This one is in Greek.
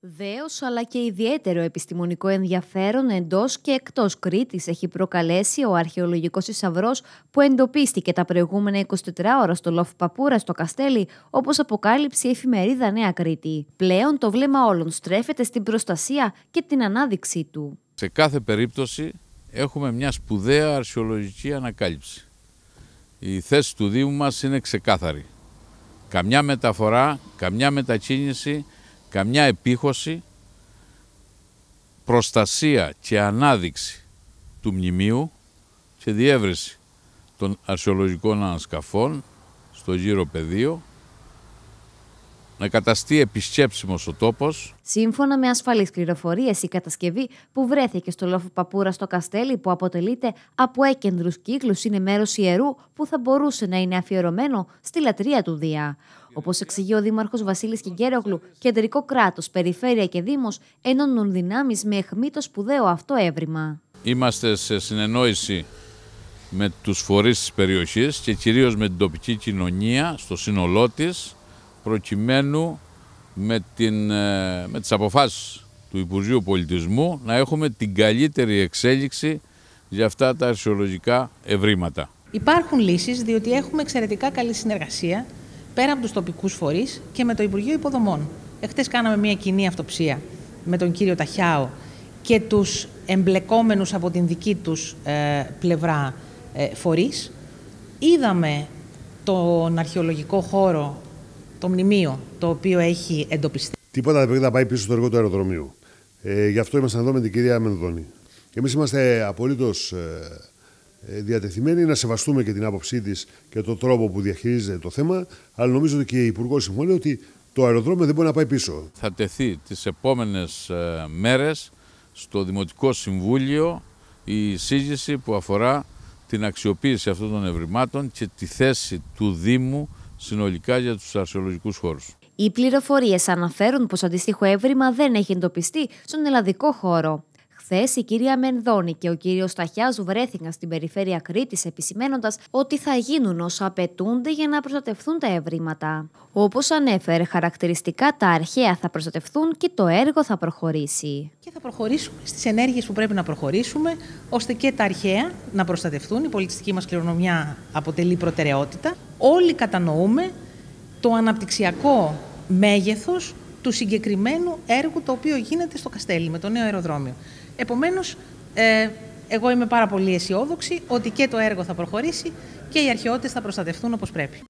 Δέος αλλά και ιδιαίτερο επιστημονικό ενδιαφέρον εντός και εκτός Κρήτης έχει προκαλέσει ο αρχαιολογικός εισαυρό που εντοπίστηκε τα προηγούμενα 24 ώρα στο Λόφ Παπούρα στο Καστέλι, όπως αποκάλυψε η εφημερίδα Νέα Κρήτη. Πλέον το βλέμμα όλων στρέφεται στην προστασία και την ανάδειξή του. Σε κάθε περίπτωση έχουμε μια σπουδαία αρχαιολογική ανακάλυψη. Η θέση του Δήμου μας είναι ξεκάθαρη. Καμιά μεταφορά, καμιά μετακίνηση, καμιά επίχωση, προστασία και ανάδειξη του μνημείου και διεύρυνση των αρχαιολογικών ανασκαφών στο γύρο πεδίο να καταστεί επισκέψιμος ο τόπος, Σύμφωνα με ασφαλείς πληροφορίες η κατασκευή που βρέθηκε στο λόφο Παπούρα στο Καστέλι που αποτελείται από έκεντρους κύκλους είναι μέρος ιερού που θα μπορούσε να είναι αφιερωμένο στη λατρεία του Δία. Όπως εξηγεί ο Δήμαρχος Βασίλης Κιγκέρογλου, κεντρικό κράτος, περιφέρεια και Δήμος ενώνουν δυνάμεις με αιχμή το σπουδαίο αυτό έβριμα. Είμαστε σε συνεννόηση με τους φορείς της περιοχής και κυρίως με την τοπική κοινωνία στο σύνολό της προκειμένου με, την, ε, με τις αποφάσεις του Υπουργείου Πολιτισμού να έχουμε την καλύτερη εξέλιξη για αυτά τα αρχαιολογικά ευρήματα. Υπάρχουν λύσεις διότι έχουμε εξαιρετικά καλή συνεργασία πέρα από τους τοπικούς φορείς και με το Υπουργείο Υποδομών. Εχθές κάναμε μια κοινή αυτοψία με τον κύριο Ταχιάο και τους εμπλεκόμενους από την δική τους ε, πλευρά ε, φορείς. Είδαμε τον αρχαιολογικό χώρο το μνημείο το οποίο έχει εντοπιστεί. Τίποτα δεν πρέπει να πάει πίσω στο έργο του αεροδρομίου. Ε, γι' αυτό ήμασταν εδώ με την κυρία Μενδώνη. Εμείς είμαστε απολύτως ε, ε, διατεθειμένοι να σεβαστούμε και την άποψή της και τον τρόπο που διαχειρίζεται το θέμα, αλλά νομίζω ότι και η Υπουργός συμφωνεί ότι το αεροδρόμιο δεν μπορεί να πάει πίσω. Θα τεθεί τις επόμενες ε, μέρες στο Δημοτικό Συμβούλιο η σύζηση που αφορά την αξιοποίηση αυτών των ευρημάτων και τη θέση του Δήμου συνολικά για τους αρχαιολογικούς χώρους. Οι πληροφορίες αναφέρουν πως αντίστοιχο έβριμα δεν έχει εντοπιστεί στον ελλαδικό χώρο. Χθες η κυρία Μενδώνη και ο κύριος Σταχιάζου βρέθηκαν στην περιφέρεια Κρήτης, επισημένοντας ότι θα γίνουν όσα απαιτούνται για να προστατευθούν τα ευρήματα. Όπως ανέφερε, χαρακτηριστικά τα αρχαία θα προστατευθούν και το έργο θα προχωρήσει. Και θα προχωρήσουμε στις ενέργειες που πρέπει να προχωρήσουμε, ώστε και τα αρχαία να προστατευτούν. Η πολιτιστική μας κληρονομιά αποτελεί προτεραιότητα όλοι κατανοούμε το αναπτυξιακό μέγεθος του συγκεκριμένου έργου το οποίο γίνεται στο Καστέλι με το νέο αεροδρόμιο. Επομένως, ε, εγώ είμαι πάρα πολύ αισιόδοξη ότι και το έργο θα προχωρήσει και οι αρχαιότητες θα προστατευτούν όπως πρέπει.